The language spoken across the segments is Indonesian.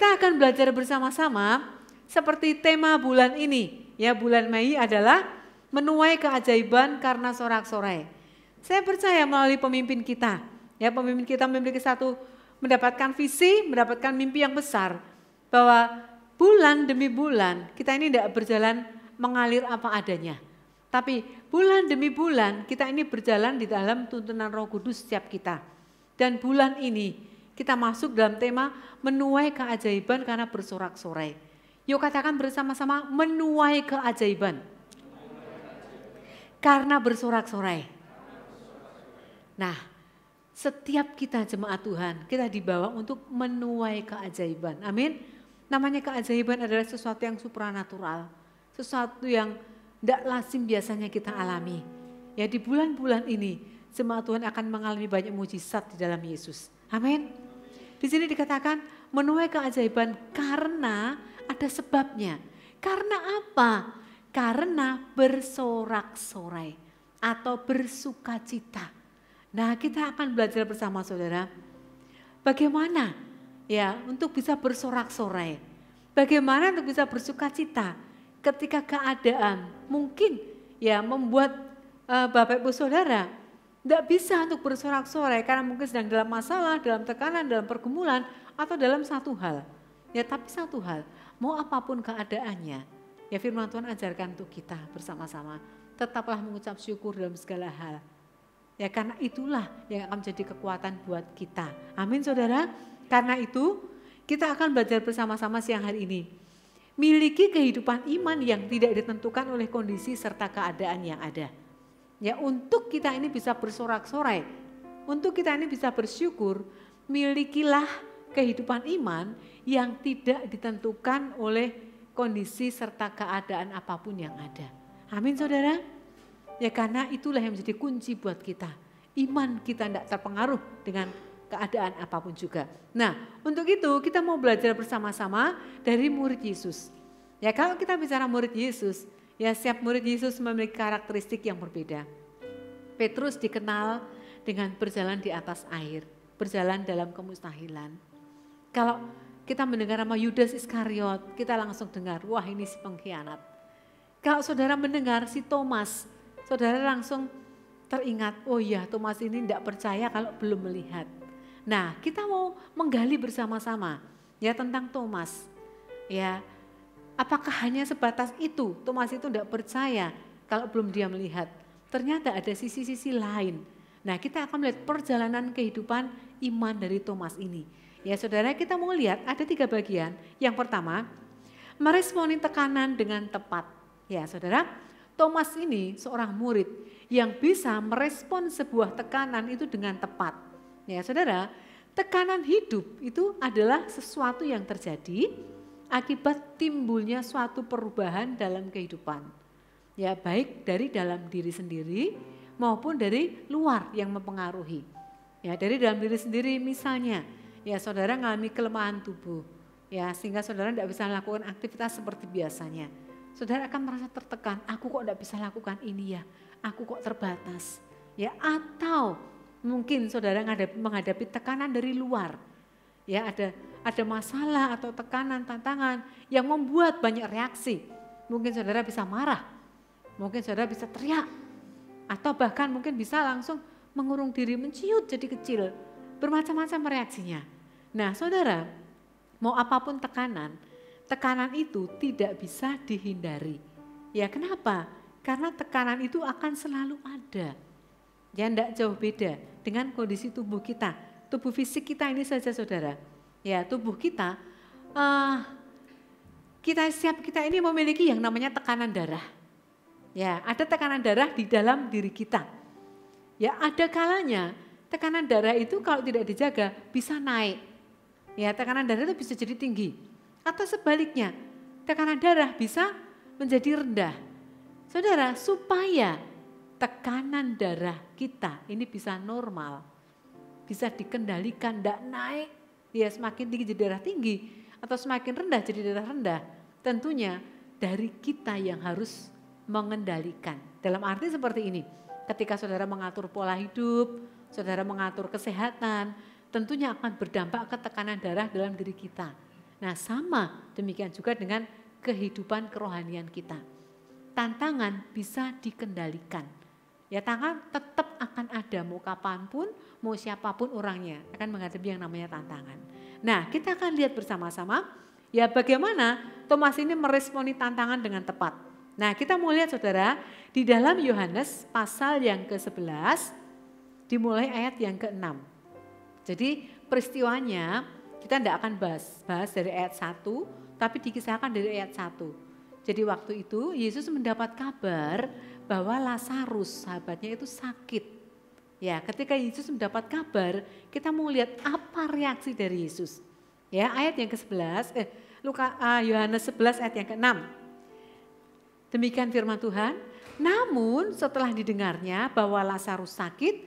kita akan belajar bersama-sama seperti tema bulan ini. Ya, bulan Mei adalah menuai keajaiban karena sorak-sorai. Saya percaya melalui pemimpin kita. Ya, pemimpin kita memiliki satu mendapatkan visi, mendapatkan mimpi yang besar bahwa bulan demi bulan kita ini tidak berjalan mengalir apa adanya. Tapi bulan demi bulan kita ini berjalan di dalam tuntunan Roh Kudus setiap kita. Dan bulan ini kita masuk dalam tema menuai keajaiban karena bersorak-sorai. Yuk katakan bersama-sama menuai keajaiban. Karena bersorak-sorai. Nah, setiap kita jemaat Tuhan, kita dibawa untuk menuai keajaiban. Amin. Namanya keajaiban adalah sesuatu yang supranatural. Sesuatu yang tidak lazim biasanya kita alami. Ya di bulan-bulan ini, jemaat Tuhan akan mengalami banyak mujizat di dalam Yesus. Amin. Di sini dikatakan menuai keajaiban karena ada sebabnya. Karena apa? Karena bersorak-sorai atau bersukacita. Nah, kita akan belajar bersama saudara bagaimana ya untuk bisa bersorak-sorai. Bagaimana untuk bisa bersukacita ketika keadaan mungkin ya membuat uh, Bapak Ibu Saudara tidak bisa untuk bersorak-sorai karena mungkin sedang dalam masalah, dalam tekanan, dalam pergumulan, atau dalam satu hal. Ya tapi satu hal, mau apapun keadaannya, ya firman Tuhan ajarkan untuk kita bersama-sama. Tetaplah mengucap syukur dalam segala hal. Ya karena itulah yang akan menjadi kekuatan buat kita. Amin saudara. Karena itu kita akan belajar bersama-sama siang hari ini. Miliki kehidupan iman yang tidak ditentukan oleh kondisi serta keadaan yang ada. Ya untuk kita ini bisa bersorak-sorai, untuk kita ini bisa bersyukur, milikilah kehidupan iman yang tidak ditentukan oleh kondisi serta keadaan apapun yang ada. Amin saudara. Ya karena itulah yang menjadi kunci buat kita. Iman kita tidak terpengaruh dengan keadaan apapun juga. Nah untuk itu kita mau belajar bersama-sama dari murid Yesus. Ya kalau kita bicara murid Yesus, Ya setiap murid Yesus memiliki karakteristik yang berbeda. Petrus dikenal dengan berjalan di atas air, berjalan dalam kemustahilan. Kalau kita mendengar nama Yudas Iskariot, kita langsung dengar, wah ini si pengkhianat. Kalau saudara mendengar si Thomas, saudara langsung teringat, oh iya Thomas ini tidak percaya kalau belum melihat. Nah kita mau menggali bersama-sama ya tentang Thomas. Ya Apakah hanya sebatas itu? Thomas itu tidak percaya kalau belum dia melihat. Ternyata ada sisi-sisi lain. Nah kita akan melihat perjalanan kehidupan iman dari Thomas ini. Ya saudara kita mau lihat ada tiga bagian. Yang pertama, meresponi tekanan dengan tepat. Ya saudara, Thomas ini seorang murid yang bisa merespon sebuah tekanan itu dengan tepat. Ya saudara, tekanan hidup itu adalah sesuatu yang terjadi akibat timbulnya suatu perubahan dalam kehidupan. Ya, baik dari dalam diri sendiri maupun dari luar yang mempengaruhi. Ya, dari dalam diri sendiri misalnya, ya saudara mengalami kelemahan tubuh, ya sehingga saudara tidak bisa melakukan aktivitas seperti biasanya. Saudara akan merasa tertekan, aku kok tidak bisa lakukan ini ya, aku kok terbatas. Ya, atau mungkin saudara menghadapi, menghadapi tekanan dari luar. Ya, ada ada masalah atau tekanan, tantangan yang membuat banyak reaksi. Mungkin saudara bisa marah, mungkin saudara bisa teriak, atau bahkan mungkin bisa langsung mengurung diri, menciut jadi kecil. Bermacam-macam reaksinya. Nah saudara, mau apapun tekanan, tekanan itu tidak bisa dihindari. Ya kenapa? Karena tekanan itu akan selalu ada. Ya tidak jauh beda dengan kondisi tubuh kita. Tubuh fisik kita ini saja saudara ya tubuh kita, uh, kita siap kita ini memiliki yang namanya tekanan darah. Ya, ada tekanan darah di dalam diri kita. Ya, ada kalanya tekanan darah itu kalau tidak dijaga bisa naik. Ya, tekanan darah itu bisa jadi tinggi. Atau sebaliknya, tekanan darah bisa menjadi rendah. Saudara, supaya tekanan darah kita ini bisa normal, bisa dikendalikan, tidak naik ya semakin tinggi jadi darah tinggi atau semakin rendah jadi darah rendah. Tentunya dari kita yang harus mengendalikan. Dalam arti seperti ini, ketika saudara mengatur pola hidup, saudara mengatur kesehatan, tentunya akan berdampak ke tekanan darah dalam diri kita. Nah sama demikian juga dengan kehidupan kerohanian kita. Tantangan bisa dikendalikan Ya tangan tetap akan ada mau kapanpun, mau siapapun orangnya akan menghadapi yang namanya tantangan. Nah kita akan lihat bersama-sama ya bagaimana Thomas ini meresponi tantangan dengan tepat. Nah kita mau lihat saudara di dalam Yohanes pasal yang ke-11 dimulai ayat yang ke-6. Jadi peristiwanya kita tidak akan bahas, bahas dari ayat 1 tapi dikisahkan dari ayat 1. Jadi waktu itu Yesus mendapat kabar bahwa Lazarus sahabatnya itu sakit. Ya, ketika Yesus mendapat kabar, kita mau lihat apa reaksi dari Yesus. Ya, ayat yang ke-11, eh, Luka eh, Yohanes uh, 11 ayat yang ke-6. Demikian firman Tuhan. Namun setelah didengarnya bahwa Lazarus sakit,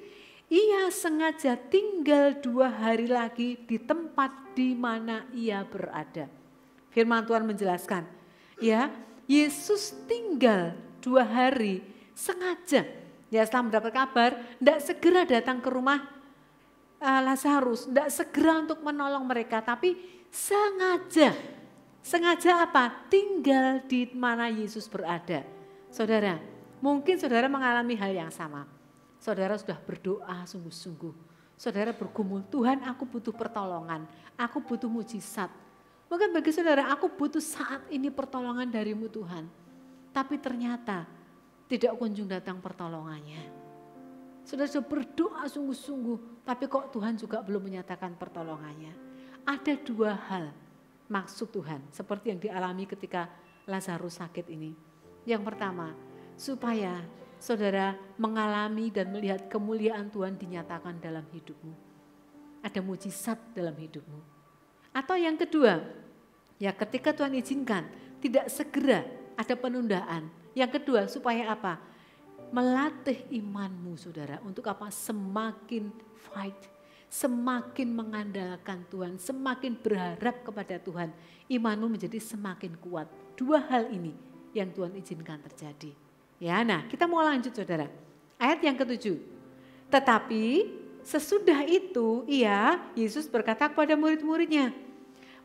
ia sengaja tinggal dua hari lagi di tempat di mana ia berada. Firman Tuhan menjelaskan, ya Yesus tinggal dua hari sengaja ya setelah mendapat kabar tidak segera datang ke rumah uh, Lazarus, tidak segera untuk menolong mereka, tapi sengaja, sengaja apa? Tinggal di mana Yesus berada. Saudara, mungkin saudara mengalami hal yang sama. Saudara sudah berdoa sungguh-sungguh. Saudara bergumul, Tuhan aku butuh pertolongan, aku butuh mujizat. Mungkin bagi saudara, aku butuh saat ini pertolongan darimu Tuhan. Tapi ternyata tidak kunjung datang pertolongannya. Sudah sudah berdoa sungguh-sungguh, tapi kok Tuhan juga belum menyatakan pertolongannya. Ada dua hal maksud Tuhan, seperti yang dialami ketika Lazarus sakit ini. Yang pertama, supaya saudara mengalami dan melihat kemuliaan Tuhan dinyatakan dalam hidupmu. Ada mujizat dalam hidupmu. Atau yang kedua, ya ketika Tuhan izinkan, tidak segera ada penundaan, yang kedua supaya apa? Melatih imanmu saudara untuk apa? Semakin fight, semakin mengandalkan Tuhan, semakin berharap kepada Tuhan. Imanmu menjadi semakin kuat. Dua hal ini yang Tuhan izinkan terjadi. Ya, nah kita mau lanjut saudara. Ayat yang ketujuh. Tetapi sesudah itu ia, Yesus berkata kepada murid-muridnya,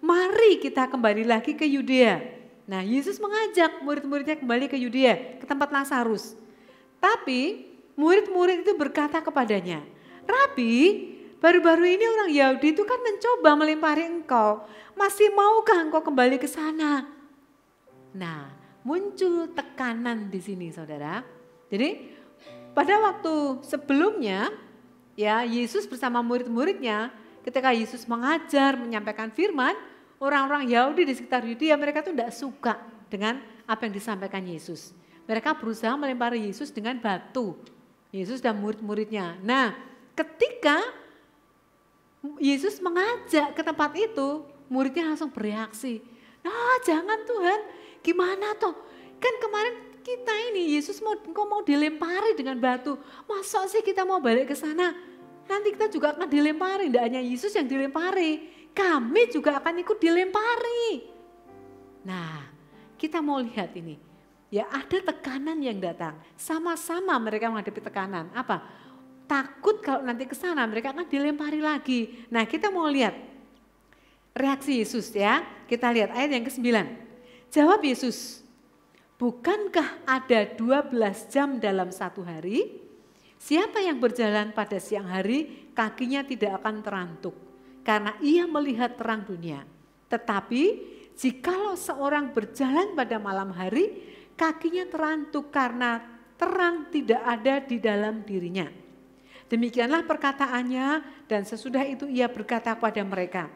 mari kita kembali lagi ke Yudea. Nah Yesus mengajak murid-muridnya kembali ke Yudea, ke tempat Lazarus. Tapi murid-murid itu berkata kepadanya, Rabi, baru-baru ini orang Yahudi itu kan mencoba melempari engkau. Masih maukah engkau kembali ke sana? Nah, muncul tekanan di sini saudara. Jadi pada waktu sebelumnya ya Yesus bersama murid-muridnya ketika Yesus mengajar, menyampaikan firman, orang-orang Yahudi di sekitar Yudea ya mereka tuh tidak suka dengan apa yang disampaikan Yesus. Mereka berusaha melempari Yesus dengan batu. Yesus dan murid-muridnya. Nah ketika Yesus mengajak ke tempat itu, muridnya langsung bereaksi. Nah jangan Tuhan, gimana toh? Kan kemarin kita ini Yesus mau engkau mau dilempari dengan batu. Masa sih kita mau balik ke sana? Nanti kita juga akan dilempari, tidak hanya Yesus yang dilempari kami juga akan ikut dilempari. Nah, kita mau lihat ini. Ya ada tekanan yang datang. Sama-sama mereka menghadapi tekanan. Apa? Takut kalau nanti ke sana mereka akan dilempari lagi. Nah, kita mau lihat reaksi Yesus ya. Kita lihat ayat yang ke-9. Jawab Yesus, Bukankah ada 12 jam dalam satu hari? Siapa yang berjalan pada siang hari, kakinya tidak akan terantuk karena ia melihat terang dunia. Tetapi jikalau seorang berjalan pada malam hari, kakinya terantuk karena terang tidak ada di dalam dirinya. Demikianlah perkataannya dan sesudah itu ia berkata kepada mereka,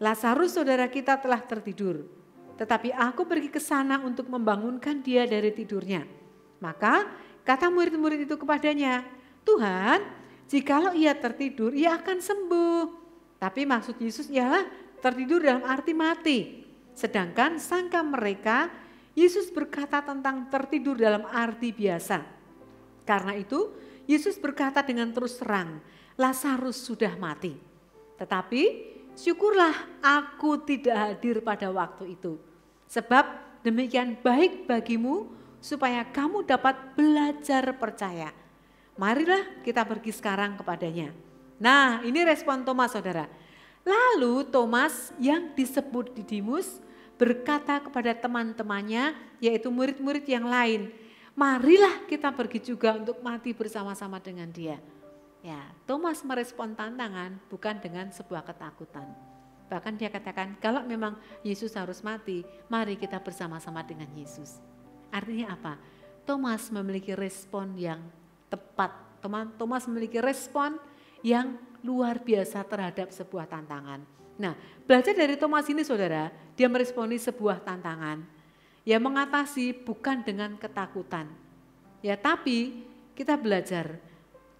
Lazarus saudara kita telah tertidur, tetapi aku pergi ke sana untuk membangunkan dia dari tidurnya. Maka kata murid-murid itu kepadanya, Tuhan, jikalau ia tertidur, ia akan sembuh. Tapi maksud Yesus ialah tertidur dalam arti mati. Sedangkan sangka mereka, Yesus berkata tentang tertidur dalam arti biasa. Karena itu, Yesus berkata dengan terus terang, Lazarus sudah mati. Tetapi syukurlah aku tidak hadir pada waktu itu. Sebab demikian baik bagimu supaya kamu dapat belajar percaya. Marilah kita pergi sekarang kepadanya. Nah ini respon Thomas saudara. Lalu Thomas yang disebut Didimus berkata kepada teman-temannya yaitu murid-murid yang lain. Marilah kita pergi juga untuk mati bersama-sama dengan dia. Ya, Thomas merespon tantangan bukan dengan sebuah ketakutan. Bahkan dia katakan, kalau memang Yesus harus mati, mari kita bersama-sama dengan Yesus. Artinya apa? Thomas memiliki respon yang tepat. Thomas memiliki respon yang luar biasa terhadap sebuah tantangan. Nah, belajar dari Thomas ini saudara, dia meresponi sebuah tantangan. Ya mengatasi bukan dengan ketakutan. Ya tapi kita belajar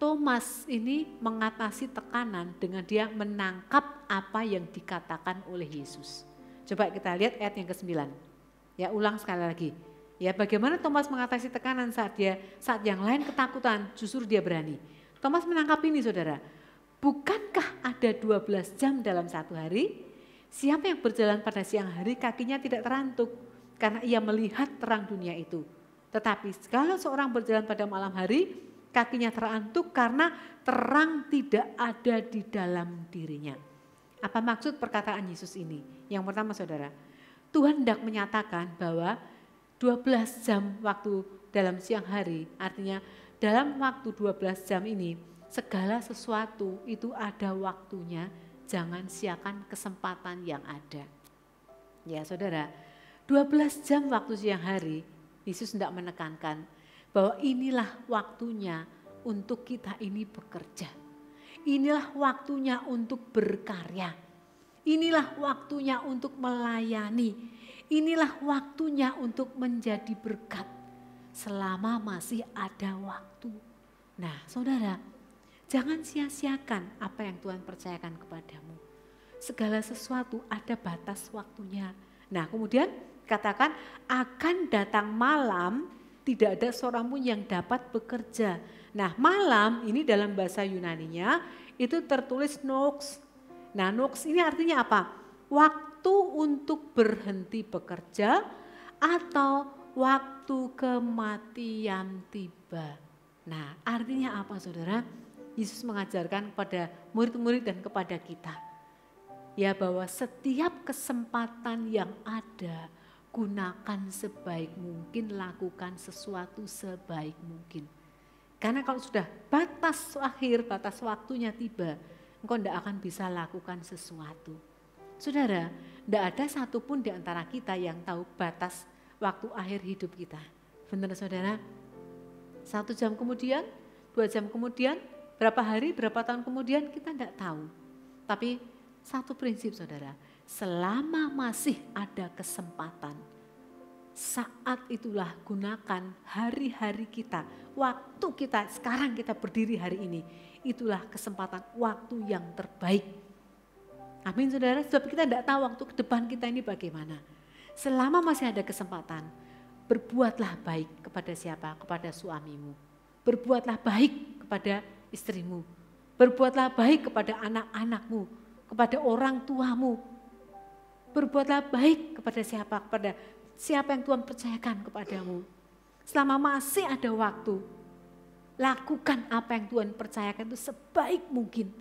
Thomas ini mengatasi tekanan dengan dia menangkap apa yang dikatakan oleh Yesus. Coba kita lihat ayat yang ke-9. Ya ulang sekali lagi. Ya bagaimana Thomas mengatasi tekanan saat dia saat yang lain ketakutan, justru dia berani. Thomas menangkap ini saudara. Bukankah ada 12 jam dalam satu hari? Siapa yang berjalan pada siang hari kakinya tidak terantuk karena ia melihat terang dunia itu. Tetapi kalau seorang berjalan pada malam hari, kakinya terantuk karena terang tidak ada di dalam dirinya. Apa maksud perkataan Yesus ini? Yang pertama saudara, Tuhan hendak menyatakan bahwa 12 jam waktu dalam siang hari, artinya dalam waktu 12 jam ini segala sesuatu itu ada waktunya, jangan siakan kesempatan yang ada. Ya saudara, 12 jam waktu siang hari, Yesus tidak menekankan bahwa inilah waktunya untuk kita ini bekerja. Inilah waktunya untuk berkarya. Inilah waktunya untuk melayani. Inilah waktunya untuk menjadi berkat selama masih ada waktu. Nah saudara, jangan sia-siakan apa yang Tuhan percayakan kepadamu. Segala sesuatu ada batas waktunya. Nah kemudian katakan akan datang malam tidak ada seorang pun yang dapat bekerja. Nah malam ini dalam bahasa Yunaninya itu tertulis nox. Nah nox ini artinya apa? Waktu untuk berhenti bekerja atau waktu waktu kematian tiba. Nah artinya apa saudara? Yesus mengajarkan kepada murid-murid dan kepada kita. Ya bahwa setiap kesempatan yang ada gunakan sebaik mungkin, lakukan sesuatu sebaik mungkin. Karena kalau sudah batas akhir, batas waktunya tiba, engkau tidak akan bisa lakukan sesuatu. Saudara, tidak ada satupun di antara kita yang tahu batas waktu akhir hidup kita. Benar saudara? Satu jam kemudian, dua jam kemudian, berapa hari, berapa tahun kemudian kita tidak tahu. Tapi satu prinsip saudara, selama masih ada kesempatan, saat itulah gunakan hari-hari kita, waktu kita sekarang kita berdiri hari ini, itulah kesempatan waktu yang terbaik. Amin saudara, sebab kita tidak tahu waktu ke depan kita ini bagaimana. Selama masih ada kesempatan, berbuatlah baik kepada siapa? Kepada suamimu. Berbuatlah baik kepada istrimu. Berbuatlah baik kepada anak-anakmu, kepada orang tuamu. Berbuatlah baik kepada siapa? Kepada siapa yang Tuhan percayakan kepadamu. Selama masih ada waktu, lakukan apa yang Tuhan percayakan itu sebaik mungkin.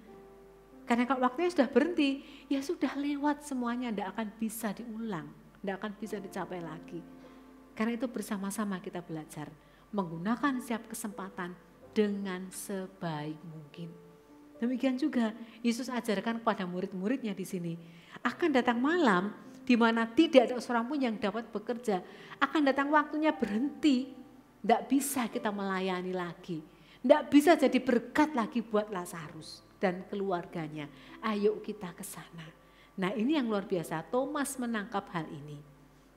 Karena kalau waktunya sudah berhenti, ya sudah lewat semuanya, tidak akan bisa diulang tidak akan bisa dicapai lagi. Karena itu bersama-sama kita belajar menggunakan setiap kesempatan dengan sebaik mungkin. Demikian juga Yesus ajarkan kepada murid-muridnya di sini. Akan datang malam di mana tidak ada seorang pun yang dapat bekerja. Akan datang waktunya berhenti. Tidak bisa kita melayani lagi. Tidak bisa jadi berkat lagi buat Lazarus dan keluarganya. Ayo kita ke sana Nah ini yang luar biasa, Thomas menangkap hal ini.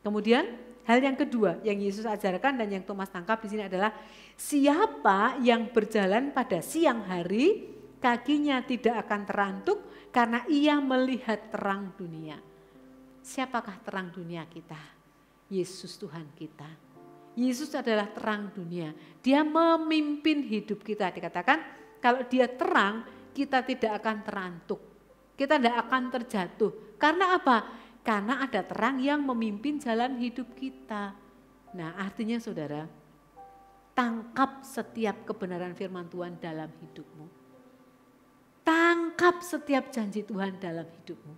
Kemudian hal yang kedua yang Yesus ajarkan dan yang Thomas tangkap di sini adalah siapa yang berjalan pada siang hari kakinya tidak akan terantuk karena ia melihat terang dunia. Siapakah terang dunia kita? Yesus Tuhan kita. Yesus adalah terang dunia. Dia memimpin hidup kita. Dikatakan kalau dia terang kita tidak akan terantuk kita tidak akan terjatuh. Karena apa? Karena ada terang yang memimpin jalan hidup kita. Nah artinya saudara, tangkap setiap kebenaran firman Tuhan dalam hidupmu. Tangkap setiap janji Tuhan dalam hidupmu.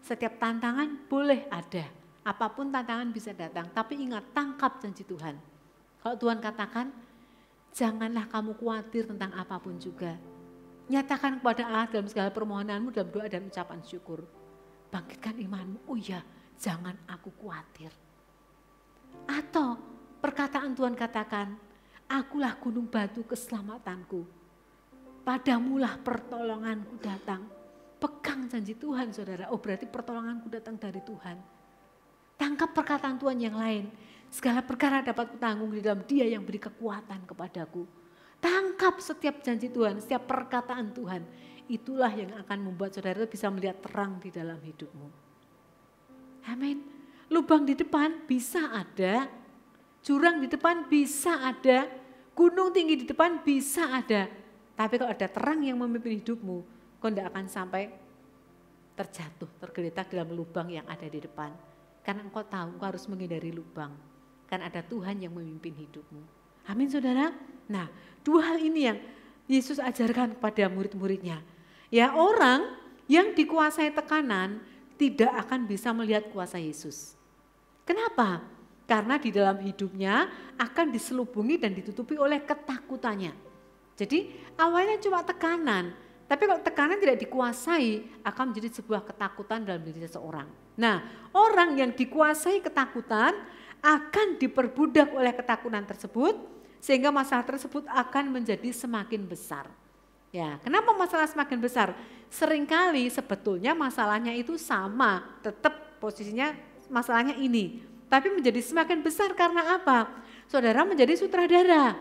Setiap tantangan boleh ada. Apapun tantangan bisa datang. Tapi ingat, tangkap janji Tuhan. Kalau Tuhan katakan, janganlah kamu khawatir tentang apapun juga Nyatakan kepada Allah dalam segala permohonanmu, dalam doa dan ucapan syukur. Bangkitkan imanmu, oh ya jangan aku khawatir. Atau perkataan Tuhan katakan, akulah gunung batu keselamatanku. Padamulah pertolonganku datang. Pegang janji Tuhan saudara, oh berarti pertolonganku datang dari Tuhan. Tangkap perkataan Tuhan yang lain. Segala perkara dapat kutanggung di dalam dia yang beri kekuatan kepadaku Tangkap setiap janji Tuhan, setiap perkataan Tuhan. Itulah yang akan membuat saudara itu bisa melihat terang di dalam hidupmu. Amin. Lubang di depan bisa ada, jurang di depan bisa ada, gunung tinggi di depan bisa ada. Tapi kalau ada terang yang memimpin hidupmu, kau tidak akan sampai terjatuh, tergeletak dalam lubang yang ada di depan. Karena engkau tahu engkau harus menghindari lubang. Karena ada Tuhan yang memimpin hidupmu. Amin saudara. Nah, dua hal ini yang Yesus ajarkan kepada murid-muridnya. Ya, orang yang dikuasai tekanan tidak akan bisa melihat kuasa Yesus. Kenapa? Karena di dalam hidupnya akan diselubungi dan ditutupi oleh ketakutannya. Jadi awalnya cuma tekanan, tapi kalau tekanan tidak dikuasai akan menjadi sebuah ketakutan dalam diri seseorang. Nah, orang yang dikuasai ketakutan akan diperbudak oleh ketakutan tersebut sehingga masalah tersebut akan menjadi semakin besar. Ya, kenapa masalah semakin besar? Seringkali sebetulnya masalahnya itu sama, tetap posisinya masalahnya ini, tapi menjadi semakin besar karena apa? Saudara menjadi sutradara.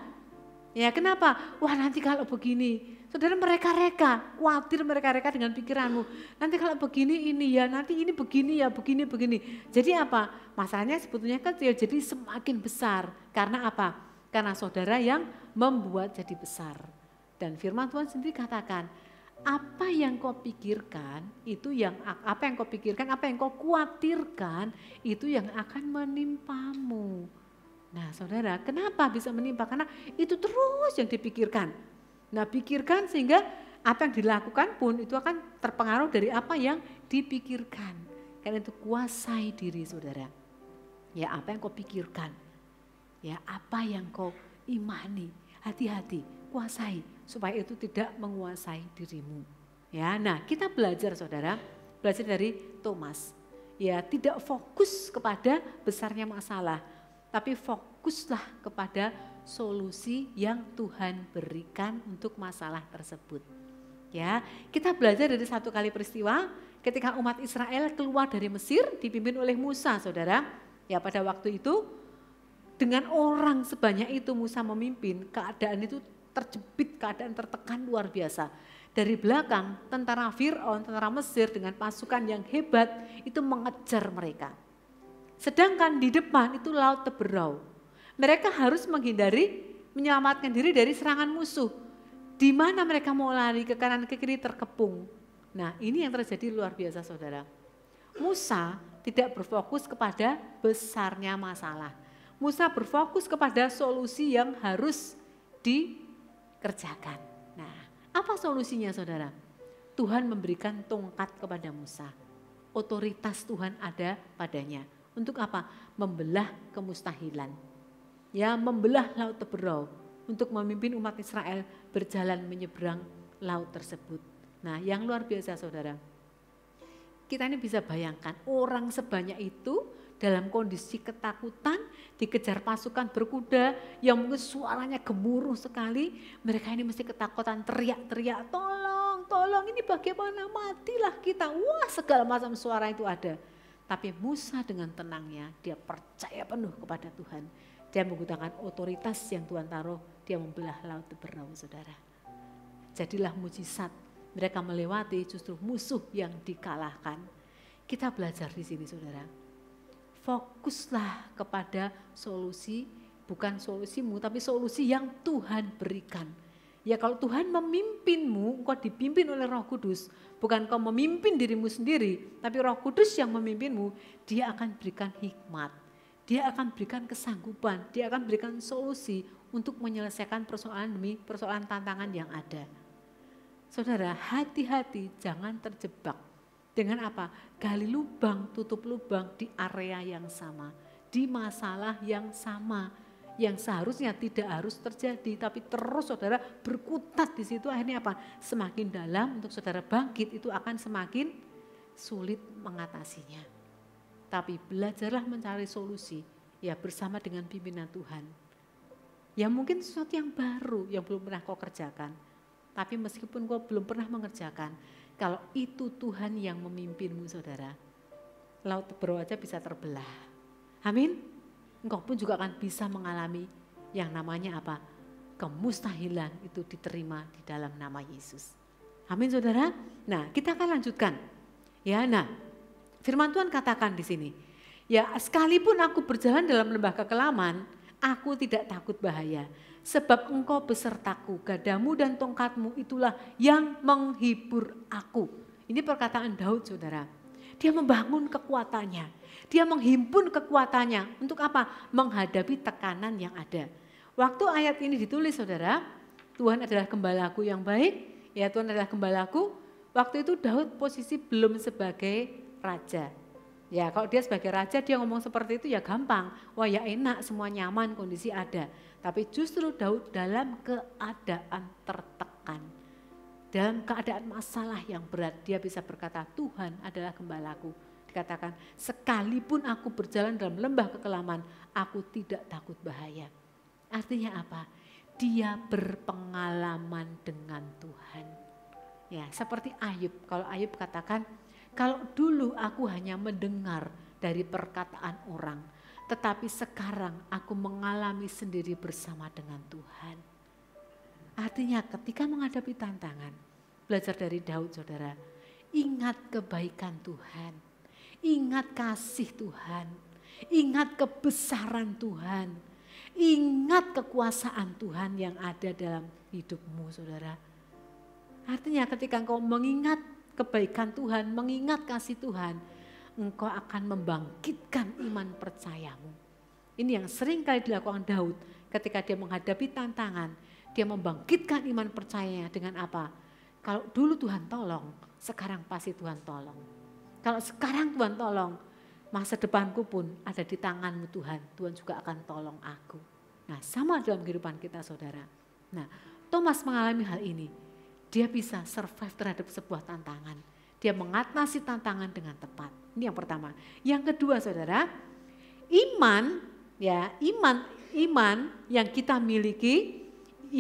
Ya, kenapa? Wah, nanti kalau begini, saudara mereka-reka, khawatir mereka-reka dengan pikiranmu. Nanti kalau begini ini ya, nanti ini begini ya, begini begini. Jadi apa? Masalahnya sebetulnya kecil jadi semakin besar. Karena apa? karena saudara yang membuat jadi besar. Dan firman Tuhan sendiri katakan, apa yang kau pikirkan itu yang apa yang kau pikirkan, apa yang kau khawatirkan itu yang akan menimpamu. Nah, Saudara, kenapa bisa menimpa? Karena itu terus yang dipikirkan. Nah, pikirkan sehingga apa yang dilakukan pun itu akan terpengaruh dari apa yang dipikirkan. Karena itu kuasai diri Saudara. Ya, apa yang kau pikirkan Ya, apa yang kau imani, hati-hati, kuasai supaya itu tidak menguasai dirimu. Ya, nah kita belajar saudara, belajar dari Thomas. Ya, tidak fokus kepada besarnya masalah, tapi fokuslah kepada solusi yang Tuhan berikan untuk masalah tersebut. Ya, kita belajar dari satu kali peristiwa ketika umat Israel keluar dari Mesir dipimpin oleh Musa, Saudara. Ya, pada waktu itu dengan orang sebanyak itu Musa memimpin, keadaan itu terjepit, keadaan tertekan luar biasa. Dari belakang tentara Fir'aun, tentara Mesir dengan pasukan yang hebat itu mengejar mereka. Sedangkan di depan itu laut teberau. Mereka harus menghindari, menyelamatkan diri dari serangan musuh. Di mana mereka mau lari ke kanan ke kiri terkepung. Nah ini yang terjadi luar biasa saudara. Musa tidak berfokus kepada besarnya masalah Musa berfokus kepada solusi yang harus dikerjakan. Nah, apa solusinya saudara? Tuhan memberikan tongkat kepada Musa. Otoritas Tuhan ada padanya. Untuk apa? Membelah kemustahilan. Ya, membelah laut teberau untuk memimpin umat Israel berjalan menyeberang laut tersebut. Nah, yang luar biasa saudara. Kita ini bisa bayangkan orang sebanyak itu dalam kondisi ketakutan, dikejar pasukan berkuda yang mungkin suaranya gemuruh sekali. Mereka ini mesti ketakutan teriak-teriak, tolong, tolong ini bagaimana matilah kita. Wah segala macam suara itu ada. Tapi Musa dengan tenangnya dia percaya penuh kepada Tuhan. Dia menggunakan otoritas yang Tuhan taruh, dia membelah laut Bernaum saudara. Jadilah mujizat mereka melewati justru musuh yang dikalahkan. Kita belajar di sini saudara fokuslah kepada solusi, bukan solusimu, tapi solusi yang Tuhan berikan. Ya kalau Tuhan memimpinmu, engkau dipimpin oleh roh kudus. Bukan kau memimpin dirimu sendiri, tapi roh kudus yang memimpinmu, dia akan berikan hikmat. Dia akan berikan kesanggupan, dia akan berikan solusi untuk menyelesaikan persoalan demi persoalan tantangan yang ada. Saudara, hati-hati jangan terjebak dengan apa? Gali lubang, tutup lubang di area yang sama, di masalah yang sama, yang seharusnya tidak harus terjadi, tapi terus saudara berkutat di situ. Akhirnya apa? Semakin dalam untuk saudara bangkit itu akan semakin sulit mengatasinya. Tapi belajarlah mencari solusi ya bersama dengan pimpinan Tuhan. Ya mungkin sesuatu yang baru yang belum pernah kau kerjakan. Tapi meskipun kau belum pernah mengerjakan, kalau itu Tuhan yang memimpinmu saudara, laut tebro aja bisa terbelah. Amin. Engkau pun juga akan bisa mengalami yang namanya apa? Kemustahilan itu diterima di dalam nama Yesus. Amin saudara. Nah kita akan lanjutkan. Ya nah firman Tuhan katakan di sini. Ya sekalipun aku berjalan dalam lembah kekelaman, aku tidak takut bahaya sebab engkau besertaku, gadamu dan tongkatmu itulah yang menghibur aku. Ini perkataan Daud saudara. Dia membangun kekuatannya, dia menghimpun kekuatannya untuk apa? Menghadapi tekanan yang ada. Waktu ayat ini ditulis saudara, Tuhan adalah gembalaku yang baik, ya Tuhan adalah gembalaku. Waktu itu Daud posisi belum sebagai raja, Ya kalau dia sebagai raja dia ngomong seperti itu ya gampang. Wah ya enak semua nyaman kondisi ada. Tapi justru Daud dalam keadaan tertekan. Dalam keadaan masalah yang berat dia bisa berkata Tuhan adalah gembalaku. Dikatakan sekalipun aku berjalan dalam lembah kekelaman aku tidak takut bahaya. Artinya apa? Dia berpengalaman dengan Tuhan. Ya seperti Ayub. Kalau Ayub katakan kalau dulu aku hanya mendengar dari perkataan orang, tetapi sekarang aku mengalami sendiri bersama dengan Tuhan. Artinya ketika menghadapi tantangan, belajar dari Daud saudara, ingat kebaikan Tuhan, ingat kasih Tuhan, ingat kebesaran Tuhan, ingat kekuasaan Tuhan yang ada dalam hidupmu saudara. Artinya ketika engkau mengingat kebaikan Tuhan, mengingat kasih Tuhan, engkau akan membangkitkan iman percayamu. Ini yang sering kali dilakukan Daud ketika dia menghadapi tantangan, dia membangkitkan iman percayanya dengan apa? Kalau dulu Tuhan tolong, sekarang pasti Tuhan tolong. Kalau sekarang Tuhan tolong, masa depanku pun ada di tanganmu Tuhan. Tuhan juga akan tolong aku. Nah sama dalam kehidupan kita saudara. Nah Thomas mengalami hal ini dia bisa survive terhadap sebuah tantangan. Dia mengatasi tantangan dengan tepat. Ini yang pertama. Yang kedua saudara, iman ya iman iman yang kita miliki,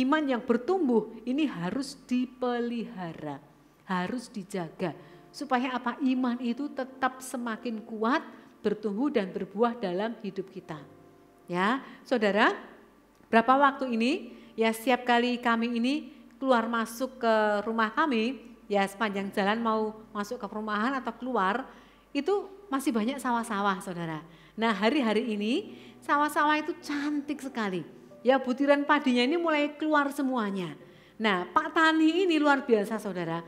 iman yang bertumbuh ini harus dipelihara, harus dijaga. Supaya apa iman itu tetap semakin kuat, bertumbuh dan berbuah dalam hidup kita. Ya, saudara, berapa waktu ini? Ya, setiap kali kami ini keluar masuk ke rumah kami, ya sepanjang jalan mau masuk ke perumahan atau keluar, itu masih banyak sawah-sawah saudara. Nah hari-hari ini sawah-sawah itu cantik sekali. Ya butiran padinya ini mulai keluar semuanya. Nah Pak Tani ini luar biasa saudara.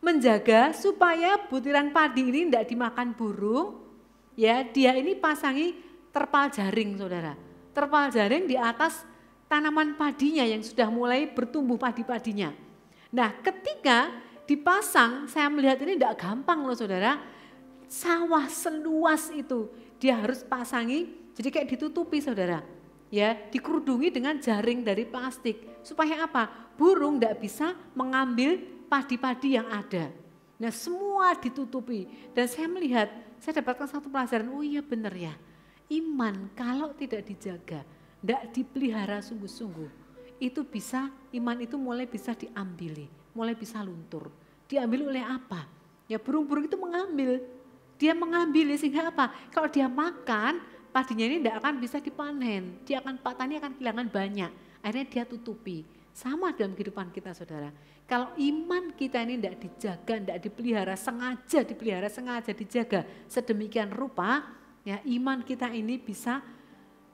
Menjaga supaya butiran padi ini tidak dimakan burung. Ya dia ini pasangi terpal jaring saudara. Terpal jaring di atas tanaman padinya yang sudah mulai bertumbuh padi-padinya. Nah ketika dipasang, saya melihat ini tidak gampang loh saudara. Sawah seluas itu dia harus pasangi, jadi kayak ditutupi saudara. Ya, dikerudungi dengan jaring dari plastik. Supaya apa? Burung tidak bisa mengambil padi-padi yang ada. Nah semua ditutupi. Dan saya melihat, saya dapatkan satu pelajaran, oh iya benar ya. Iman kalau tidak dijaga, tidak dipelihara sungguh-sungguh, itu bisa iman itu mulai bisa diambil, mulai bisa luntur. Diambil oleh apa? Ya burung-burung itu mengambil. Dia mengambil sehingga apa? Kalau dia makan, padinya ini tidak akan bisa dipanen. Dia akan patahnya akan kehilangan banyak. Akhirnya dia tutupi. Sama dalam kehidupan kita saudara. Kalau iman kita ini tidak dijaga, tidak dipelihara, sengaja dipelihara, sengaja dijaga sedemikian rupa, ya iman kita ini bisa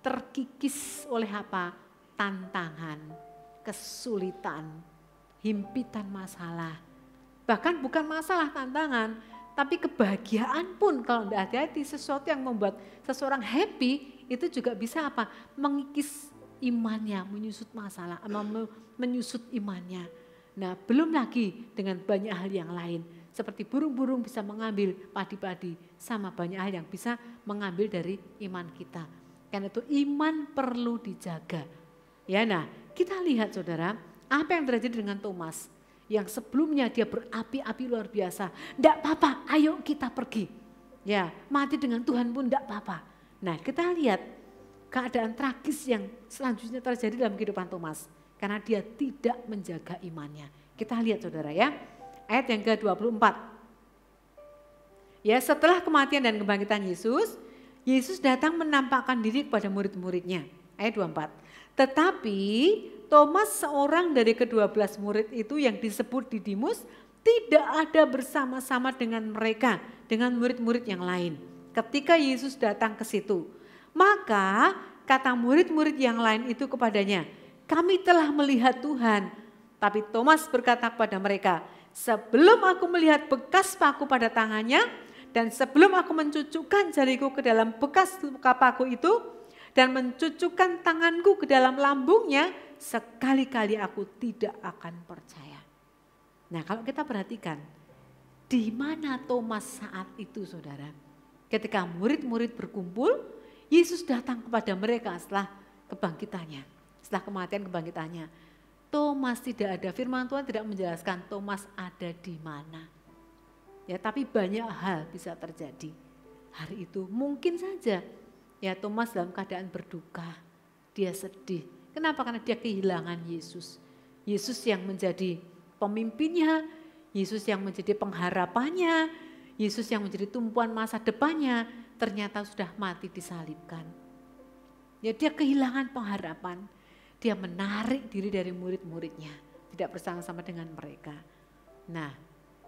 terkikis oleh apa? Tantangan, kesulitan, himpitan masalah. Bahkan bukan masalah tantangan, tapi kebahagiaan pun kalau tidak hati-hati sesuatu yang membuat seseorang happy itu juga bisa apa? Mengikis imannya, menyusut masalah, menyusut imannya. Nah belum lagi dengan banyak hal yang lain seperti burung-burung bisa mengambil padi-padi sama banyak hal yang bisa mengambil dari iman kita. Karena itu iman perlu dijaga. Ya nah kita lihat saudara apa yang terjadi dengan Thomas. Yang sebelumnya dia berapi-api luar biasa. Tidak apa-apa ayo kita pergi. Ya mati dengan Tuhan pun tidak apa-apa. Nah kita lihat keadaan tragis yang selanjutnya terjadi dalam kehidupan Thomas. Karena dia tidak menjaga imannya. Kita lihat saudara ya. Ayat yang ke-24. Ya setelah kematian dan kebangkitan Yesus, Yesus datang menampakkan diri kepada murid-muridnya. Ayat 24. Tetapi Thomas seorang dari kedua belas murid itu yang disebut Didimus tidak ada bersama-sama dengan mereka, dengan murid-murid yang lain. Ketika Yesus datang ke situ, maka kata murid-murid yang lain itu kepadanya, kami telah melihat Tuhan. Tapi Thomas berkata kepada mereka, sebelum aku melihat bekas paku pada tangannya, dan sebelum aku mencucukkan jariku ke dalam bekas luka paku itu dan mencucukkan tanganku ke dalam lambungnya, sekali-kali aku tidak akan percaya. Nah kalau kita perhatikan, di mana Thomas saat itu saudara? Ketika murid-murid berkumpul, Yesus datang kepada mereka setelah kebangkitannya, setelah kematian kebangkitannya. Thomas tidak ada, firman Tuhan tidak menjelaskan Thomas ada di mana. Ya, tapi banyak hal bisa terjadi hari itu. Mungkin saja ya Thomas dalam keadaan berduka, dia sedih. Kenapa? Karena dia kehilangan Yesus. Yesus yang menjadi pemimpinnya, Yesus yang menjadi pengharapannya, Yesus yang menjadi tumpuan masa depannya, ternyata sudah mati disalibkan. Ya dia kehilangan pengharapan, dia menarik diri dari murid-muridnya, tidak bersama-sama dengan mereka. Nah,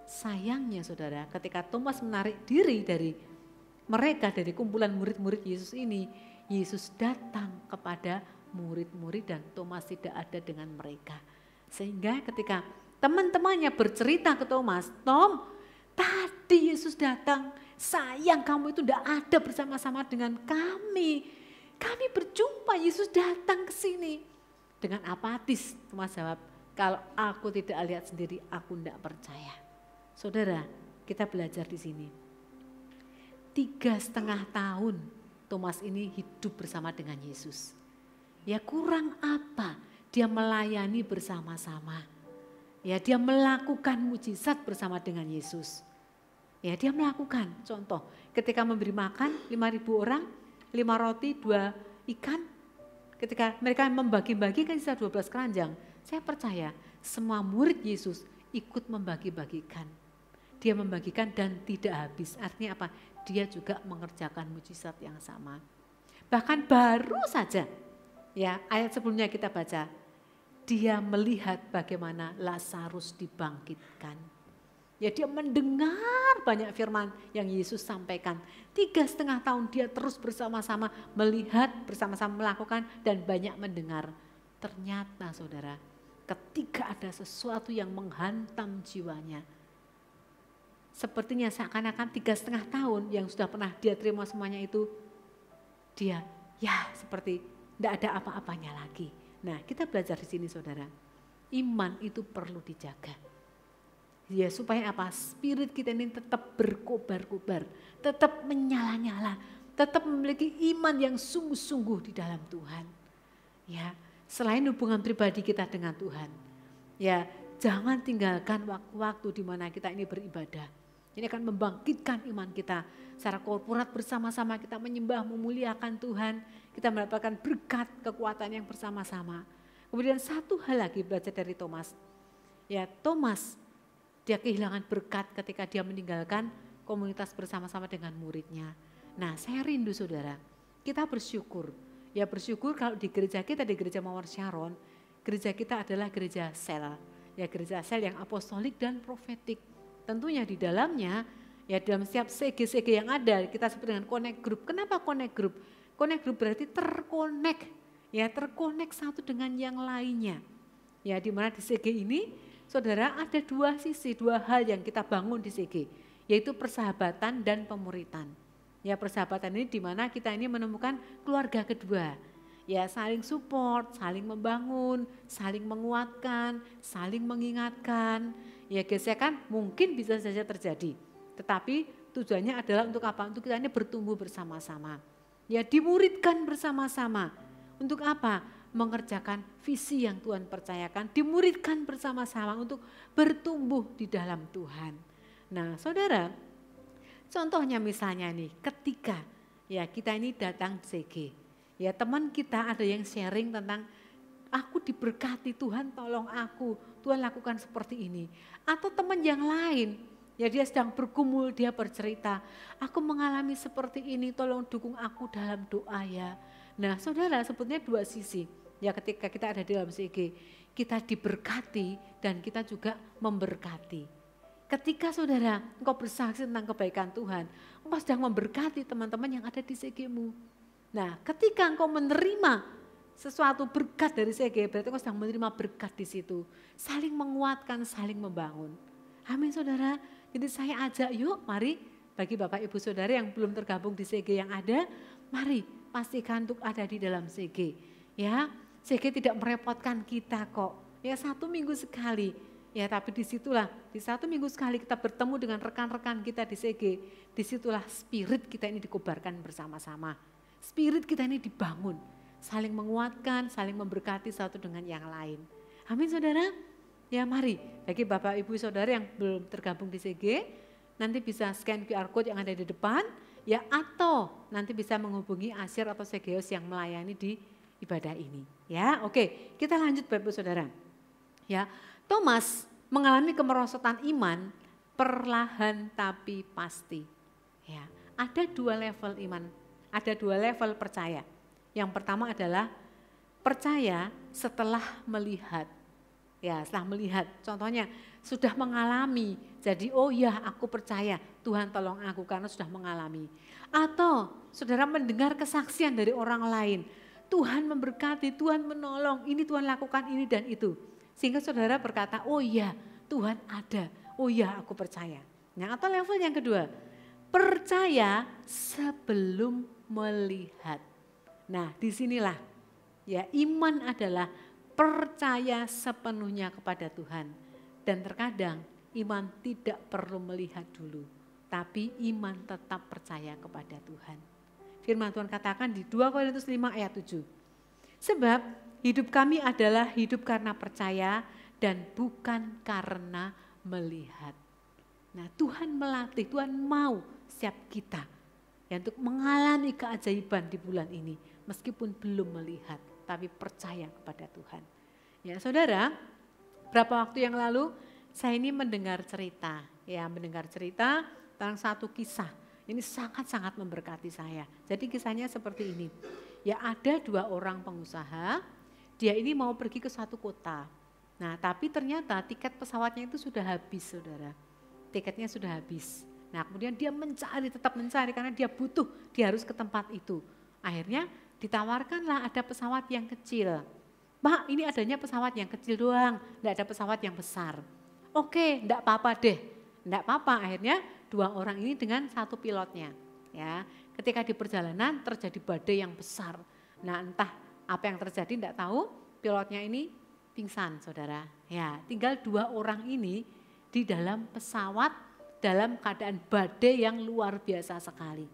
Sayangnya saudara, ketika Thomas menarik diri dari mereka, dari kumpulan murid-murid Yesus ini, Yesus datang kepada murid-murid dan Thomas tidak ada dengan mereka. Sehingga ketika teman-temannya bercerita ke Thomas, Tom tadi Yesus datang, sayang kamu itu tidak ada bersama-sama dengan kami. Kami berjumpa Yesus datang ke sini. Dengan apatis Thomas jawab, kalau aku tidak lihat sendiri aku tidak percaya. Saudara, kita belajar di sini. Tiga setengah tahun Thomas ini hidup bersama dengan Yesus. Ya kurang apa dia melayani bersama-sama. Ya dia melakukan mujizat bersama dengan Yesus. Ya dia melakukan contoh ketika memberi makan lima ribu orang, lima roti, dua ikan. Ketika mereka membagi-bagi kan sisa belas keranjang. Saya percaya semua murid Yesus ikut membagi-bagikan dia membagikan dan tidak habis. Artinya apa? Dia juga mengerjakan mujizat yang sama. Bahkan baru saja ya ayat sebelumnya kita baca. Dia melihat bagaimana Lazarus dibangkitkan. Ya dia mendengar banyak firman yang Yesus sampaikan. Tiga setengah tahun dia terus bersama-sama melihat, bersama-sama melakukan dan banyak mendengar. Ternyata saudara ketika ada sesuatu yang menghantam jiwanya, sepertinya seakan-akan tiga setengah tahun yang sudah pernah dia terima semuanya itu dia ya seperti tidak ada apa-apanya lagi. Nah kita belajar di sini saudara, iman itu perlu dijaga. Ya supaya apa? Spirit kita ini tetap berkobar-kobar, tetap menyala-nyala, tetap memiliki iman yang sungguh-sungguh di dalam Tuhan. Ya, selain hubungan pribadi kita dengan Tuhan. Ya, jangan tinggalkan waktu-waktu di mana kita ini beribadah ini akan membangkitkan iman kita. Secara korporat bersama-sama kita menyembah, memuliakan Tuhan. Kita mendapatkan berkat kekuatan yang bersama-sama. Kemudian satu hal lagi belajar dari Thomas. Ya Thomas dia kehilangan berkat ketika dia meninggalkan komunitas bersama-sama dengan muridnya. Nah saya rindu saudara, kita bersyukur. Ya bersyukur kalau di gereja kita, di gereja Mawar Sharon, gereja kita adalah gereja sel. Ya gereja sel yang apostolik dan profetik Tentunya di dalamnya ya dalam setiap CG-CG yang ada kita sebut dengan connect group. Kenapa connect group? Connect group berarti terkonek ya terkonek satu dengan yang lainnya. Ya di mana di CG ini saudara ada dua sisi, dua hal yang kita bangun di CG yaitu persahabatan dan pemuritan. Ya persahabatan ini di mana kita ini menemukan keluarga kedua. Ya saling support, saling membangun, saling menguatkan, saling mengingatkan. Ya gesekan mungkin bisa saja terjadi. Tetapi tujuannya adalah untuk apa? Untuk kita ini bertumbuh bersama-sama. Ya dimuridkan bersama-sama. Untuk apa? Mengerjakan visi yang Tuhan percayakan. Dimuridkan bersama-sama untuk bertumbuh di dalam Tuhan. Nah saudara, contohnya misalnya nih ketika ya kita ini datang CG. Ya teman kita ada yang sharing tentang aku diberkati Tuhan tolong aku, Tuhan lakukan seperti ini. Atau teman yang lain, ya dia sedang bergumul, dia bercerita, aku mengalami seperti ini, tolong dukung aku dalam doa ya. Nah saudara sebetulnya dua sisi, ya ketika kita ada di dalam CG, kita diberkati dan kita juga memberkati. Ketika saudara engkau bersaksi tentang kebaikan Tuhan, engkau sedang memberkati teman-teman yang ada di cg Nah ketika engkau menerima sesuatu berkat dari CG, berarti kau sedang menerima berkat di situ. Saling menguatkan, saling membangun. Amin saudara. Jadi saya ajak yuk mari bagi Bapak Ibu Saudara yang belum tergabung di CG yang ada, mari pastikan untuk ada di dalam CG. Ya, CG tidak merepotkan kita kok. Ya satu minggu sekali. Ya tapi disitulah, di satu minggu sekali kita bertemu dengan rekan-rekan kita di CG. Disitulah spirit kita ini dikubarkan bersama-sama. Spirit kita ini dibangun saling menguatkan, saling memberkati satu dengan yang lain. Amin saudara. Ya mari, bagi bapak ibu saudara yang belum tergabung di CG, nanti bisa scan QR code yang ada di depan, ya atau nanti bisa menghubungi asir atau segeos yang melayani di ibadah ini. Ya, oke, kita lanjut Bapak ibu Saudara. Ya, Thomas mengalami kemerosotan iman perlahan tapi pasti. Ya, ada dua level iman, ada dua level percaya. Yang pertama adalah percaya setelah melihat. Ya, setelah melihat. Contohnya sudah mengalami. Jadi oh ya, aku percaya Tuhan tolong aku karena sudah mengalami. Atau saudara mendengar kesaksian dari orang lain. Tuhan memberkati, Tuhan menolong, ini Tuhan lakukan ini dan itu. Sehingga saudara berkata, oh ya Tuhan ada, oh ya aku percaya. Nah atau level yang kedua, percaya sebelum melihat. Nah disinilah ya iman adalah percaya sepenuhnya kepada Tuhan. Dan terkadang iman tidak perlu melihat dulu, tapi iman tetap percaya kepada Tuhan. Firman Tuhan katakan di 2 Korintus 5 ayat 7. Sebab hidup kami adalah hidup karena percaya dan bukan karena melihat. Nah Tuhan melatih, Tuhan mau siap kita ya untuk mengalami keajaiban di bulan ini meskipun belum melihat, tapi percaya kepada Tuhan. Ya, Saudara, berapa waktu yang lalu saya ini mendengar cerita, ya, mendengar cerita tentang satu kisah. Ini sangat-sangat memberkati saya. Jadi kisahnya seperti ini. Ya ada dua orang pengusaha, dia ini mau pergi ke satu kota. Nah, tapi ternyata tiket pesawatnya itu sudah habis, Saudara. Tiketnya sudah habis. Nah, kemudian dia mencari, tetap mencari karena dia butuh, dia harus ke tempat itu. Akhirnya ditawarkanlah ada pesawat yang kecil. Pak, ini adanya pesawat yang kecil doang, enggak ada pesawat yang besar. Oke, enggak apa-apa deh. Enggak apa-apa, akhirnya dua orang ini dengan satu pilotnya. Ya, ketika di perjalanan terjadi badai yang besar. Nah, entah apa yang terjadi enggak tahu, pilotnya ini pingsan, Saudara. Ya, tinggal dua orang ini di dalam pesawat dalam keadaan badai yang luar biasa sekali.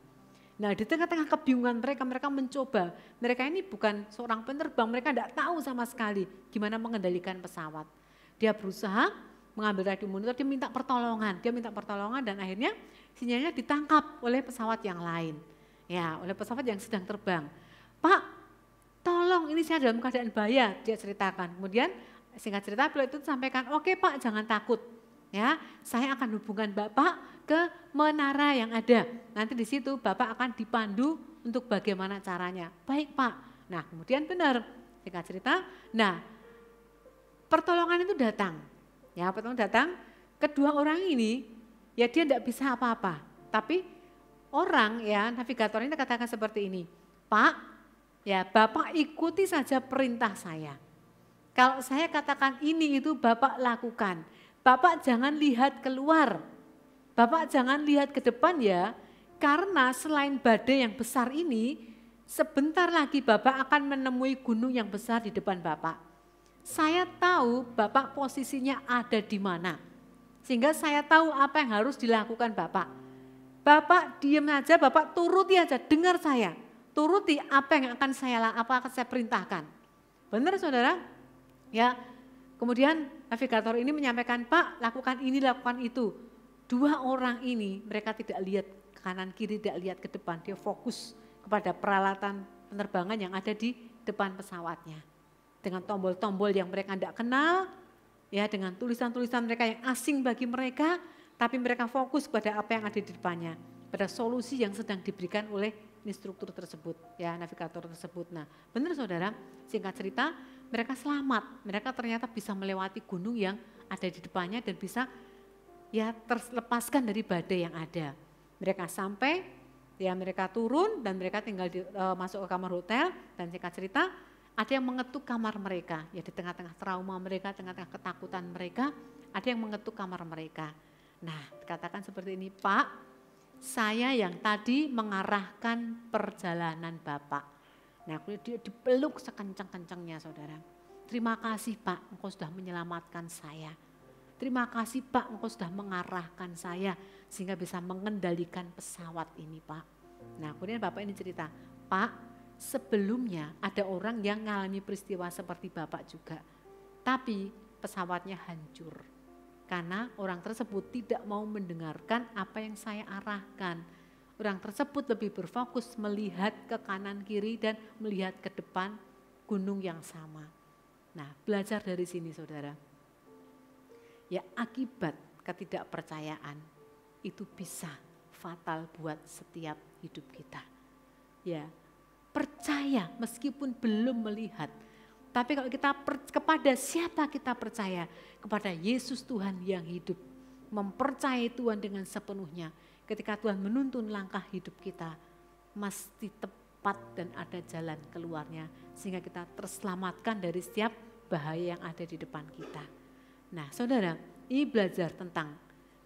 Nah di tengah-tengah kebingungan mereka, mereka mencoba. Mereka ini bukan seorang penerbang, mereka tidak tahu sama sekali gimana mengendalikan pesawat. Dia berusaha mengambil radio monitor, dia minta pertolongan. Dia minta pertolongan dan akhirnya sinyalnya ditangkap oleh pesawat yang lain. Ya, oleh pesawat yang sedang terbang. Pak, tolong ini saya dalam keadaan bahaya, dia ceritakan. Kemudian singkat cerita pilot itu sampaikan, oke pak jangan takut. Ya, saya akan hubungkan bapak ke menara yang ada. Nanti di situ Bapak akan dipandu untuk bagaimana caranya. Baik Pak. Nah kemudian benar, singkat cerita. Nah pertolongan itu datang. Ya pertolongan datang, kedua orang ini ya dia tidak bisa apa-apa. Tapi orang ya navigator ini katakan seperti ini. Pak, ya Bapak ikuti saja perintah saya. Kalau saya katakan ini itu Bapak lakukan. Bapak jangan lihat keluar Bapak jangan lihat ke depan ya, karena selain badai yang besar ini, sebentar lagi Bapak akan menemui gunung yang besar di depan Bapak. Saya tahu Bapak posisinya ada di mana. Sehingga saya tahu apa yang harus dilakukan Bapak. Bapak diam aja, Bapak turuti aja, dengar saya. Turuti apa yang akan saya apa akan saya perintahkan. Benar saudara? Ya. Kemudian navigator ini menyampaikan, Pak lakukan ini, lakukan itu Dua orang ini mereka tidak lihat kanan kiri, tidak lihat ke depan. Dia fokus kepada peralatan penerbangan yang ada di depan pesawatnya. Dengan tombol-tombol yang mereka tidak kenal, ya dengan tulisan-tulisan mereka yang asing bagi mereka, tapi mereka fokus pada apa yang ada di depannya, pada solusi yang sedang diberikan oleh instruktur tersebut, ya navigator tersebut. Nah, benar saudara, singkat cerita mereka selamat, mereka ternyata bisa melewati gunung yang ada di depannya dan bisa ya terlepaskan dari badai yang ada. Mereka sampai, ya mereka turun dan mereka tinggal di, uh, masuk ke kamar hotel dan singkat cerita ada yang mengetuk kamar mereka, ya di tengah-tengah trauma mereka, tengah-tengah ketakutan mereka, ada yang mengetuk kamar mereka. Nah, katakan seperti ini, Pak, saya yang tadi mengarahkan perjalanan Bapak. Nah, aku dia dipeluk sekencang-kencangnya saudara. Terima kasih Pak, engkau sudah menyelamatkan saya. Terima kasih Pak, engkau sudah mengarahkan saya sehingga bisa mengendalikan pesawat ini Pak. Nah kemudian Bapak ini cerita, Pak sebelumnya ada orang yang mengalami peristiwa seperti Bapak juga. Tapi pesawatnya hancur. Karena orang tersebut tidak mau mendengarkan apa yang saya arahkan. Orang tersebut lebih berfokus melihat ke kanan kiri dan melihat ke depan gunung yang sama. Nah belajar dari sini saudara ya akibat ketidakpercayaan itu bisa fatal buat setiap hidup kita. Ya, percaya meskipun belum melihat. Tapi kalau kita per, kepada siapa kita percaya? Kepada Yesus Tuhan yang hidup. Mempercayai Tuhan dengan sepenuhnya. Ketika Tuhan menuntun langkah hidup kita, mesti tepat dan ada jalan keluarnya. Sehingga kita terselamatkan dari setiap bahaya yang ada di depan kita. Nah saudara, ini belajar tentang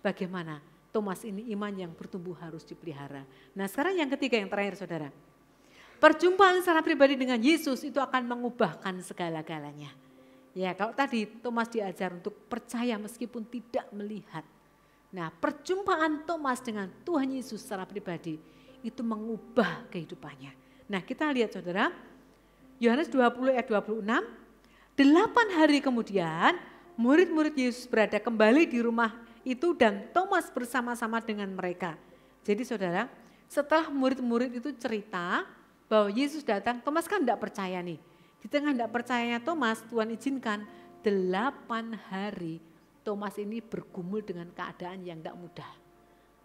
bagaimana Thomas ini iman yang bertumbuh harus dipelihara. Nah sekarang yang ketiga, yang terakhir saudara. Perjumpaan secara pribadi dengan Yesus itu akan mengubahkan segala-galanya. Ya kalau tadi Thomas diajar untuk percaya meskipun tidak melihat. Nah perjumpaan Thomas dengan Tuhan Yesus secara pribadi itu mengubah kehidupannya. Nah kita lihat saudara, Yohanes 20 ayat 26, Delapan hari kemudian murid-murid Yesus berada kembali di rumah itu dan Thomas bersama-sama dengan mereka. Jadi saudara, setelah murid-murid itu cerita bahwa Yesus datang, Thomas kan tidak percaya nih. Di tengah tidak percayanya Thomas, Tuhan izinkan delapan hari Thomas ini bergumul dengan keadaan yang tidak mudah.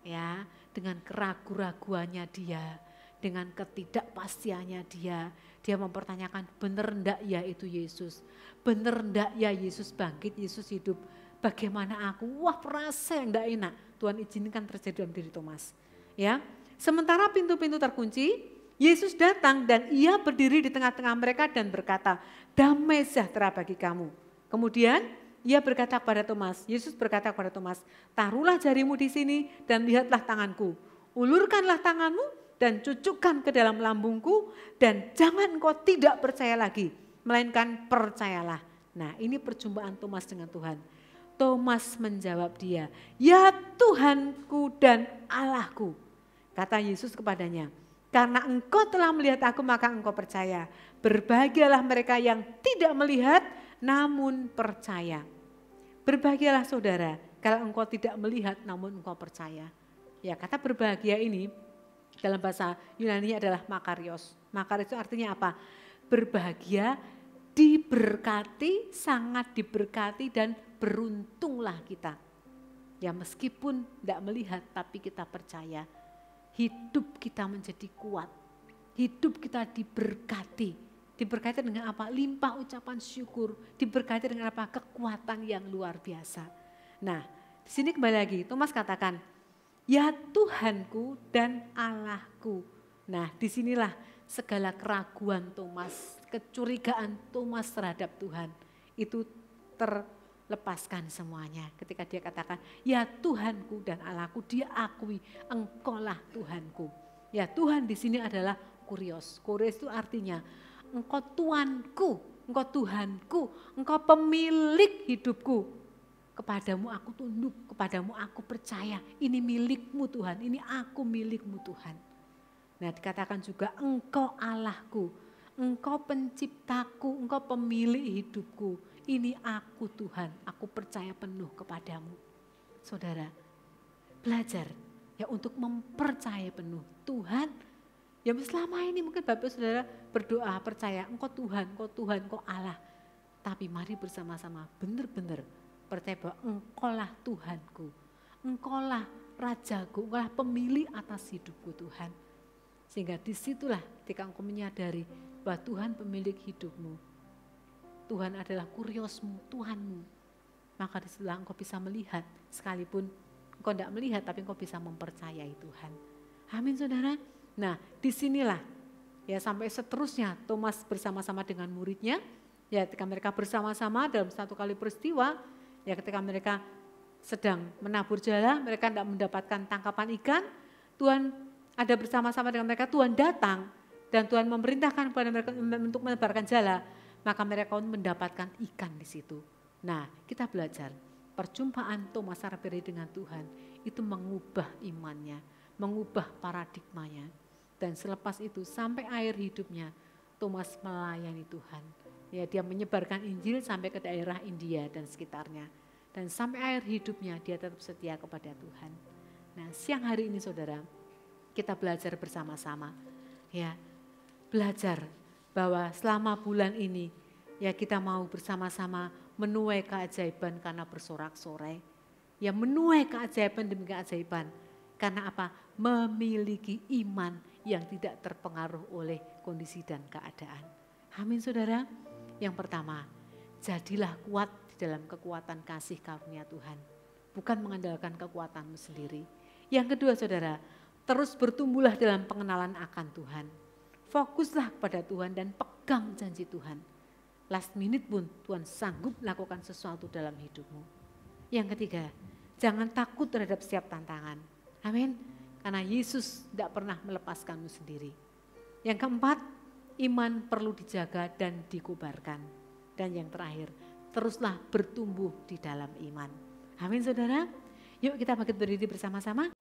Ya, dengan keraguan raguannya dia, dengan ketidakpastiannya dia, dia mempertanyakan, benar ndak ya itu Yesus? Benar ndak ya Yesus bangkit, Yesus hidup? Bagaimana aku? Wah perasa yang ndak enak. Tuhan izinkan terjadi dalam diri Thomas. Ya, Sementara pintu-pintu terkunci, Yesus datang dan ia berdiri di tengah-tengah mereka dan berkata, damai sejahtera bagi kamu. Kemudian ia berkata kepada Thomas, Yesus berkata kepada Thomas, taruhlah jarimu di sini dan lihatlah tanganku. Ulurkanlah tanganmu dan cucukkan ke dalam lambungku dan jangan engkau tidak percaya lagi, melainkan percayalah. Nah ini perjumpaan Thomas dengan Tuhan. Thomas menjawab dia, ya Tuhanku dan Allahku. Kata Yesus kepadanya, karena engkau telah melihat aku maka engkau percaya. Berbahagialah mereka yang tidak melihat namun percaya. Berbahagialah saudara kalau engkau tidak melihat namun engkau percaya. Ya kata berbahagia ini dalam bahasa Yunani adalah makarios. Makar itu artinya apa? Berbahagia, diberkati, sangat diberkati dan beruntunglah kita. Ya meskipun tidak melihat tapi kita percaya hidup kita menjadi kuat. Hidup kita diberkati. Diberkati dengan apa? Limpah ucapan syukur. Diberkati dengan apa? Kekuatan yang luar biasa. Nah, di sini kembali lagi, Thomas katakan, Ya Tuhanku dan Allahku. Nah disinilah segala keraguan Thomas, kecurigaan Thomas terhadap Tuhan itu terlepaskan semuanya. Ketika dia katakan, ya Tuhanku dan Allahku, dia akui engkaulah Tuhanku. Ya Tuhan di sini adalah kurios. Kurios itu artinya engkau Tuanku, engkau Tuhanku, engkau pemilik hidupku. Kepadamu aku tunduk Kepadamu aku percaya, ini milikmu Tuhan, ini aku milikmu Tuhan. Nah dikatakan juga engkau Allahku, engkau penciptaku, engkau pemilik hidupku. Ini aku Tuhan, aku percaya penuh kepadamu. Saudara, belajar ya untuk mempercaya penuh Tuhan. Ya selama ini mungkin Bapak Saudara berdoa percaya engkau Tuhan, engkau Tuhan, engkau Allah. Tapi mari bersama-sama benar-benar percaya bahwa engkaulah Tuhanku, engkaulah Rajaku, engkaulah pemilih atas hidupku Tuhan. Sehingga disitulah ketika engkau menyadari bahwa Tuhan pemilik hidupmu, Tuhan adalah kuriosmu, Tuhanmu. Maka disitulah engkau bisa melihat, sekalipun engkau tidak melihat tapi engkau bisa mempercayai Tuhan. Amin saudara. Nah disinilah ya sampai seterusnya Thomas bersama-sama dengan muridnya, ya ketika mereka bersama-sama dalam satu kali peristiwa, Ya ketika mereka sedang menabur jala, mereka tidak mendapatkan tangkapan ikan, Tuhan ada bersama-sama dengan mereka, Tuhan datang dan Tuhan memerintahkan kepada mereka untuk menebarkan jala, maka mereka pun mendapatkan ikan di situ. Nah, kita belajar perjumpaan Thomas Arbery dengan Tuhan itu mengubah imannya, mengubah paradigmanya. Dan selepas itu sampai akhir hidupnya Thomas melayani Tuhan Ya, dia menyebarkan Injil sampai ke daerah India dan sekitarnya. Dan sampai akhir hidupnya dia tetap setia kepada Tuhan. Nah, siang hari ini Saudara, kita belajar bersama-sama. Ya, belajar bahwa selama bulan ini ya kita mau bersama-sama menuai keajaiban karena bersorak sore Ya menuai keajaiban demi keajaiban. Karena apa? Memiliki iman yang tidak terpengaruh oleh kondisi dan keadaan. Amin saudara. Yang pertama, jadilah kuat di dalam kekuatan kasih karunia Tuhan. Bukan mengandalkan kekuatanmu sendiri. Yang kedua saudara, terus bertumbuhlah dalam pengenalan akan Tuhan. Fokuslah kepada Tuhan dan pegang janji Tuhan. Last minute pun Tuhan sanggup melakukan sesuatu dalam hidupmu. Yang ketiga, jangan takut terhadap setiap tantangan. Amin. Karena Yesus tidak pernah melepaskanmu sendiri. Yang keempat, iman perlu dijaga dan dikubarkan. Dan yang terakhir, teruslah bertumbuh di dalam iman. Amin saudara. Yuk kita bangkit berdiri bersama-sama.